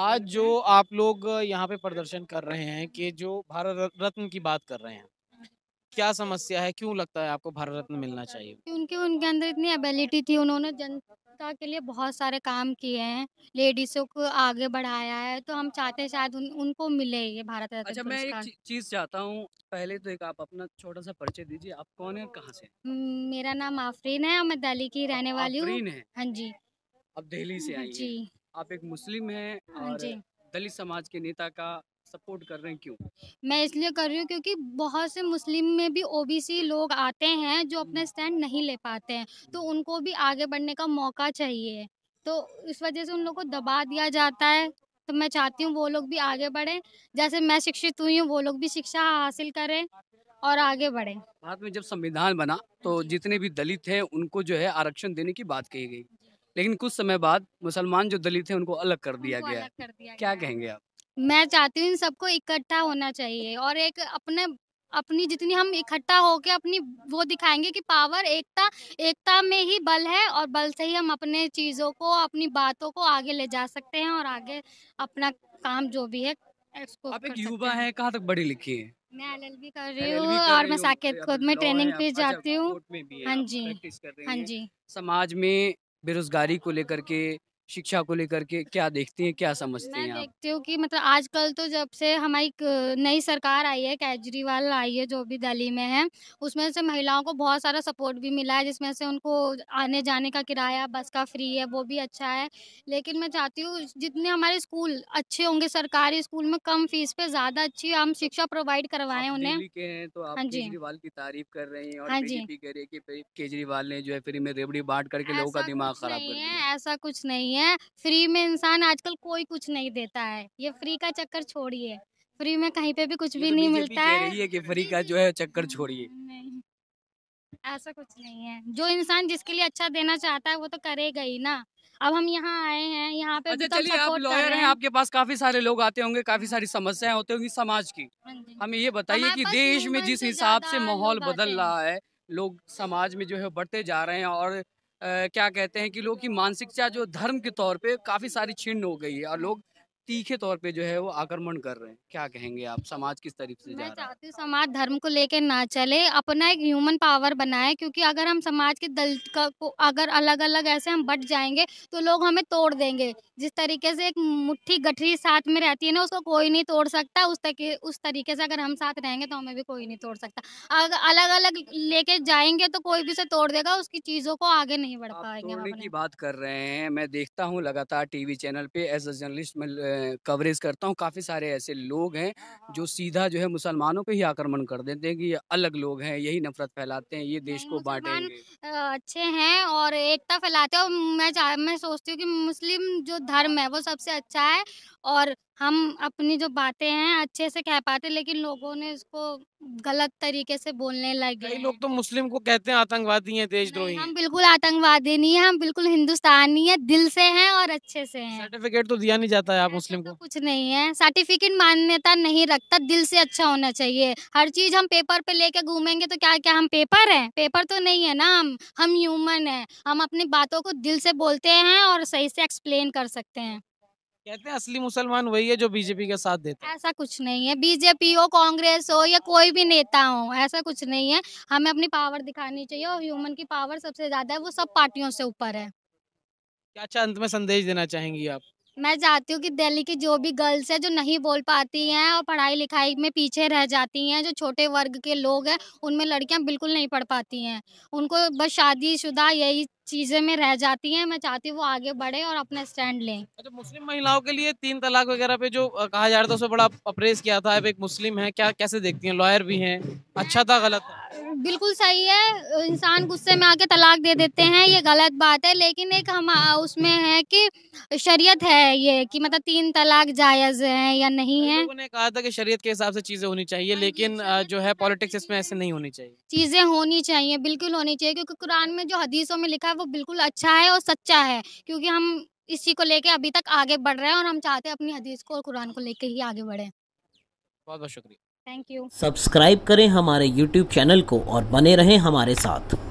आज जो आप लोग यहाँ पे प्रदर्शन कर रहे हैं कि जो भारत रत्न की बात कर रहे हैं क्या समस्या है क्यों लगता है आपको भारत रत्न मिलना चाहिए क्योंकि उनके अंदर इतनी एबिलिटी थी उन्होंने जनता के लिए बहुत सारे काम किए हैं लेडीजों को आगे बढ़ाया है तो हम चाहते हैं शायद उन, उनको मिले ये भारत रत्न अच्छा मैं एक चीज चाहता हूँ पहले तो एक आप अपना छोटा सा परिचय दीजिए आप कौन है कहाँ से मेरा नाम आफरीन है मैं दिल्ली की रहने वाली हूँ हाँ जी अब दिल्ली से आई जी आप एक मुस्लिम है हाँ और दलित समाज के नेता का सपोर्ट कर रहे हैं क्यों मैं इसलिए कर रही हूँ क्योंकि बहुत से मुस्लिम में भी ओबीसी लोग आते हैं जो अपना स्टैंड नहीं ले पाते हैं तो उनको भी आगे बढ़ने का मौका चाहिए तो इस वजह से उन लोग को दबा दिया जाता है तो मैं चाहती हूँ वो लोग भी आगे बढ़े जैसे मैं शिक्षित हुई हूँ वो लोग भी शिक्षा हासिल करें और आगे बढ़े भारत में जब संविधान बना तो जितने भी दलित हैं उनको जो है आरक्षण देने की बात कही गई लेकिन कुछ समय बाद मुसलमान जो दलित है उनको अलग कर दिया गया क्या कहेंगे आप मैं चाहती हूँ इन सबको इकट्ठा होना चाहिए और एक अपने अपनी जितनी हम इकट्ठा होकर अपनी वो दिखाएंगे कि पावर एकता एकता में ही बल है और बल से ही हम अपने चीज़ों को अपनी बातों को आगे ले जा सकते हैं और आगे अपना काम जो भी है इसको आप एक युवा है कहाँ तक बड़ी लिखी है मैं एल कर रही हूँ और मैं साकेत खुद में ट्रेनिंग पे अच्छा, जाती हूँ हाँ जी हाँ जी समाज में बेरोजगारी को लेकर के शिक्षा को लेकर के क्या देखती हैं क्या समझती हैं मैं देखती हूँ कि मतलब आजकल तो जब से हमारी नई सरकार आई है केजरीवाल आई है जो भी दिल्ली में है उसमें से महिलाओं को बहुत सारा सपोर्ट भी मिला है जिसमें से उनको आने जाने का किराया बस का फ्री है वो भी अच्छा है लेकिन मैं चाहती हूँ जितने हमारे स्कूल अच्छे होंगे सरकारी स्कूल में कम फीस पे ज़्यादा अच्छी हम शिक्षा प्रोवाइड करवाएं उन्हें तो आप हाँ केजरीवाल की तारीफ कर रही हैं और हाँ है केजरीवाल ने जो है फ्री में रेबड़ी बांट करके लोगों का दिमाग खराब कर दिया ऐसा कुछ नहीं है है फ्री में इंसान आजकल कोई कुछ नहीं देता है ये फ्री का चक्कर छोड़िए फ्री में कहीं पे भी कुछ भी तो नहीं मिलता है कि फ्री का जो है चक्कर छोड़िए ऐसा कुछ नहीं है जो इंसान जिसके लिए अच्छा देना चाहता है वो तो करेगा ही ना अब हम यहाँ आए हैं यहाँ पे अच्छा तो चलिए आप लॉयर हैं आपके पास काफी सारे लोग आते होंगे काफी सारी समस्याएं होती होंगी समाज की हाँ हमें ये बताइए कि देश में जिस हिसाब से माहौल बदल रहा है लोग समाज में जो है बढ़ते जा रहे हैं और क्या कहते हैं कि लोग की मानसिकता जो धर्म के तौर पे काफ़ी सारी छिन्न हो गई है और लोग तीखे तौर पे जो है वो आक्रमण कर रहे हैं क्या कहेंगे आप समाज किस तरीके से मैं चाहती हूँ समाज धर्म को लेके ना चले अपना एक ह्यूमन पावर बनाए क्योंकि अगर हम समाज के दल का को अगर अलग अलग ऐसे हम बट जाएंगे तो लोग हमें तोड़ देंगे जिस तरीके से एक मुट्ठी गठरी साथ में रहती है ना उसको कोई नहीं तोड़ सकता उस तरीके उस तरीके से अगर हम साथ रहेंगे तो हमें भी कोई नहीं तोड़ सकता अगर अलग अलग लेके जाएंगे तो कोई भी से तोड़ देगा उसकी चीज़ों को आगे नहीं बढ़ पाएंगे की बात कर रहे हैं मैं देखता हूँ लगातार टीवी चैनल पे एज अ जर्नलिस्ट कवरेज करता हूँ काफ़ी सारे ऐसे लोग हैं हाँ, हाँ। जो सीधा जो है मुसलमानों पे ही आक्रमण कर देते हैं कि ये अलग लोग हैं यही नफरत फैलाते हैं ये देश को बांटे अच्छे हैं और एकता फैलाते हैं और मैं मैं सोचती हूँ कि मुस्लिम जो धर्म है वो सबसे अच्छा है और हम अपनी जो बातें हैं अच्छे से कह पाते लेकिन लोगों ने इसको गलत तरीके से बोलने लगे कई लोग तो मुस्लिम को कहते हैं आतंकवादी हैं देशद्रोही हम बिल्कुल आतंकवादी नहीं है हम बिल्कुल हिंदुस्तानी है दिल से हैं और अच्छे से हैं सर्टिफिकेट तो दिया नहीं जाता है आप मुस्लिम तो को तो कुछ नहीं है सर्टिफिकेट मान्यता नहीं रखता दिल से अच्छा होना चाहिए हर चीज हम पेपर पे लेके घूमेंगे तो क्या क्या हम पेपर है पेपर तो नहीं है ना हम हम ह्यूमन है हम अपनी बातों को दिल से बोलते हैं और सही से एक्सप्लेन कर सकते हैं कहते हैं असली मुसलमान वही है जो बीजेपी के साथ देता है ऐसा कुछ नहीं है बीजेपी हो कांग्रेस हो या कोई भी नेता हो ऐसा कुछ नहीं है हमें अपनी पावर दिखानी चाहिए और ह्यूमन की पावर सबसे ज्यादा है वो सब पार्टियों से ऊपर है क्या अच्छा अंत में संदेश देना चाहेंगी आप मैं चाहती हूँ कि दिल्ली की जो भी गर्ल्स है जो नहीं बोल पाती हैं और पढ़ाई लिखाई में पीछे रह जाती हैं जो छोटे वर्ग के लोग हैं उनमें लड़कियाँ बिल्कुल नहीं पढ़ पाती हैं उनको बस शादीशुदा यही चीजें में रह जाती हैं मैं चाहती हूँ वो आगे बढ़े और अपना स्टैंड लें अच्छा मुस्लिम महिलाओं के लिए तीन तलाक वगैरह पे जो कहा जा रहा था उसमें बड़ा अप्रेस किया था अब एक मुस्लिम है क्या कैसे देखती हैं लॉयर भी हैं अच्छा था गलत था? बिल्कुल सही है इंसान गुस्से में आके तलाक दे देते हैं ये गलत बात है लेकिन एक हम उसमें है कि शरीयत है ये कि मतलब तीन तलाक जायज है या नहीं तो है उन्होंने कहा था कि शरीयत के हिसाब से चीजें होनी चाहिए हाँ लेकिन जो है पॉलिटिक्स इसमें ऐसे नहीं होनी चाहिए चीजें होनी चाहिए बिल्कुल होनी चाहिए क्योंकि कुरान में जो हदीसों में लिखा वो बिल्कुल अच्छा है और सच्चा है क्योंकि हम इसी को लेके अभी तक आगे बढ़ रहे हैं और हम चाहते हैं अपनी हदीस को और कुरान को लेके ही आगे बढ़े बहुत बहुत शुक्रिया थैंक यू सब्सक्राइब करें हमारे यूट्यूब चैनल को और बने रहें हमारे साथ